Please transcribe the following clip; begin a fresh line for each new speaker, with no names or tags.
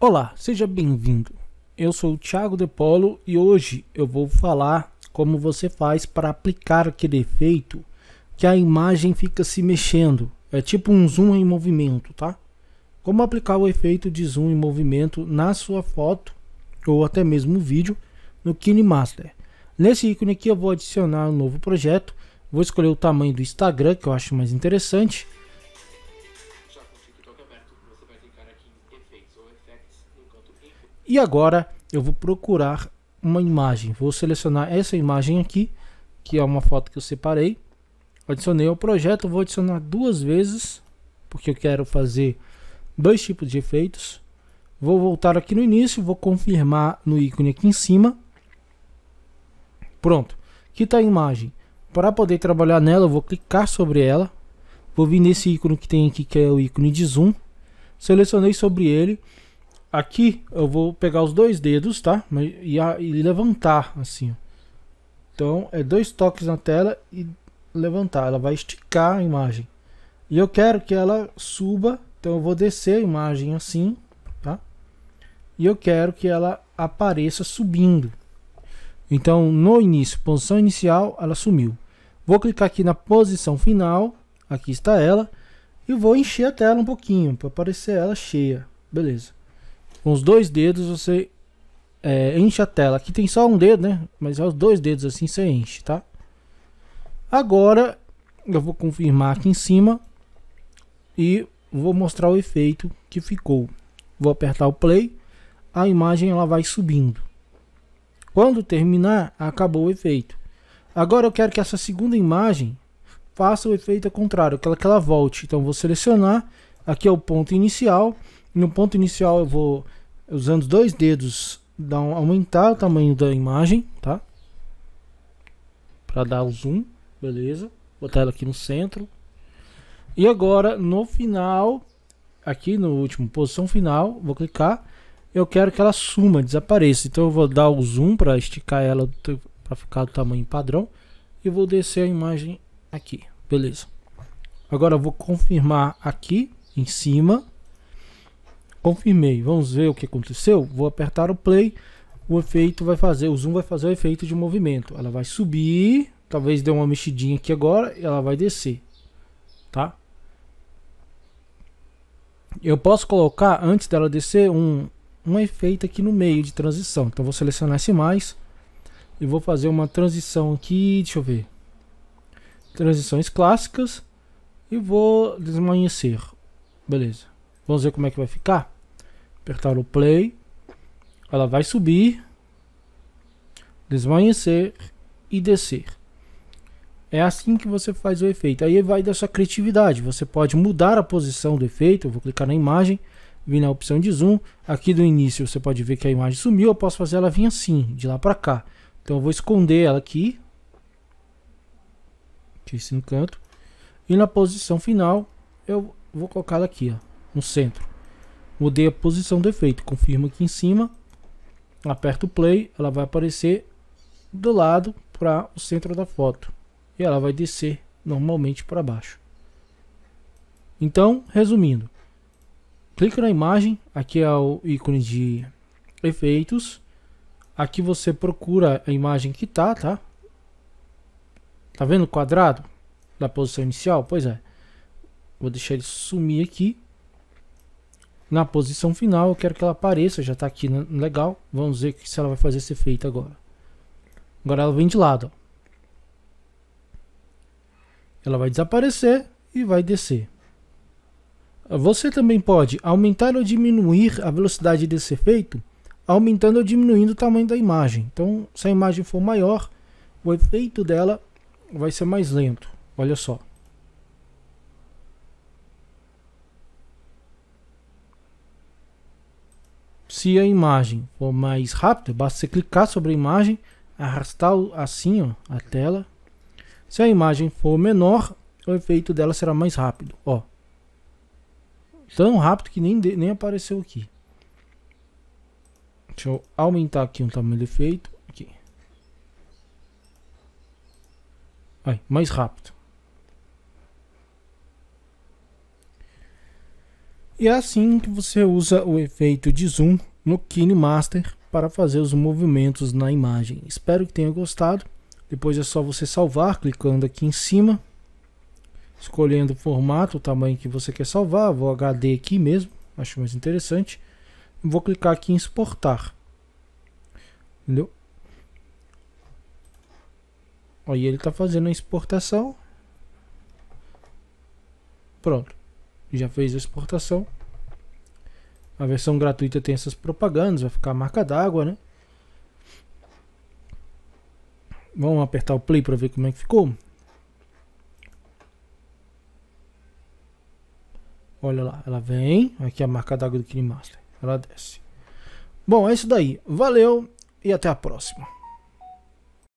Olá, seja bem-vindo. Eu sou o Thiago Polo e hoje eu vou falar como você faz para aplicar aquele efeito que a imagem fica se mexendo. É tipo um zoom em movimento, tá? Como aplicar o efeito de zoom em movimento na sua foto ou até mesmo vídeo no KineMaster. Nesse ícone aqui eu vou adicionar um novo projeto. Vou escolher o tamanho do Instagram que eu acho mais interessante E agora eu vou procurar uma imagem. Vou selecionar essa imagem aqui, que é uma foto que eu separei. Adicionei ao projeto, vou adicionar duas vezes, porque eu quero fazer dois tipos de efeitos. Vou voltar aqui no início, vou confirmar no ícone aqui em cima. Pronto, aqui está a imagem. Para poder trabalhar nela, eu vou clicar sobre ela. Vou vir nesse ícone que tem aqui, que é o ícone de zoom. Selecionei sobre ele aqui eu vou pegar os dois dedos, tá? E, a, e levantar, assim. Então, é dois toques na tela e levantar. Ela vai esticar a imagem. E eu quero que ela suba, então eu vou descer a imagem assim, tá? E eu quero que ela apareça subindo. Então, no início, posição inicial, ela sumiu. Vou clicar aqui na posição final, aqui está ela, e vou encher a tela um pouquinho, para aparecer ela cheia. Beleza. Com os dois dedos você é, enche a tela. Aqui tem só um dedo, né? Mas é os dois dedos assim você enche, tá? Agora eu vou confirmar aqui em cima e vou mostrar o efeito que ficou. Vou apertar o play, a imagem ela vai subindo. Quando terminar, acabou o efeito. Agora eu quero que essa segunda imagem faça o efeito contrário, que ela que ela volte. Então vou selecionar, aqui é o ponto inicial. No ponto inicial eu vou usando dois dedos, dá um, aumentar o tamanho da imagem, tá? Para dar o zoom, beleza? Botar ela aqui no centro. E agora no final, aqui no último posição final, vou clicar. Eu quero que ela suma, desapareça. Então eu vou dar o zoom para esticar ela para ficar do tamanho padrão e vou descer a imagem aqui, beleza? Agora eu vou confirmar aqui em cima Confirmei. Vamos ver o que aconteceu? Vou apertar o play. O efeito vai fazer, o zoom vai fazer o efeito de movimento. Ela vai subir, talvez dê uma mexidinha aqui agora, e ela vai descer. Tá? Eu posso colocar, antes dela descer, um, um efeito aqui no meio de transição. Então vou selecionar esse mais. E vou fazer uma transição aqui, deixa eu ver. Transições clássicas. E vou desmanhecer. Beleza. Vamos ver como é que vai ficar. Apertar o play. Ela vai subir, desvanecer e descer. É assim que você faz o efeito. Aí vai da sua criatividade. Você pode mudar a posição do efeito. Eu vou clicar na imagem, vir na opção de zoom. Aqui do início você pode ver que a imagem sumiu. Eu posso fazer ela vir assim, de lá para cá. Então eu vou esconder ela aqui. Aqui no canto. E na posição final eu vou colocar ela aqui, ó no centro. Mudei a posição do efeito, confirmo aqui em cima, aperto o play, ela vai aparecer do lado para o centro da foto e ela vai descer normalmente para baixo. Então, resumindo, clica na imagem, aqui é o ícone de efeitos, aqui você procura a imagem que está, tá? Tá vendo o quadrado da posição inicial? Pois é. Vou deixar ele sumir aqui na posição final, eu quero que ela apareça, já está aqui né? legal. Vamos ver se ela vai fazer esse efeito agora. Agora ela vem de lado. Ó. Ela vai desaparecer e vai descer. Você também pode aumentar ou diminuir a velocidade desse efeito, aumentando ou diminuindo o tamanho da imagem. Então, se a imagem for maior, o efeito dela vai ser mais lento. Olha só. se a imagem for mais rápida, basta você clicar sobre a imagem, arrastar assim ó, a tela. Se a imagem for menor, o efeito dela será mais rápido. Ó. Tão rápido que nem, de, nem apareceu aqui. Deixa eu aumentar aqui o tamanho do efeito. Aqui. Aí, mais rápido. E é assim que você usa o efeito de zoom no KineMaster para fazer os movimentos na imagem. Espero que tenha gostado. Depois é só você salvar clicando aqui em cima, escolhendo o formato, o tamanho que você quer salvar. Vou HD aqui mesmo, acho mais interessante. Vou clicar aqui em exportar. Entendeu? Aí ele está fazendo a exportação. Pronto já fez a exportação. A versão gratuita tem essas propagandas, vai ficar a marca d'água, né? Vamos apertar o play para ver como é que ficou. Olha lá, ela vem, aqui é a marca d'água do kinemaster Master. Ela desce. Bom, é isso daí. Valeu e até a próxima.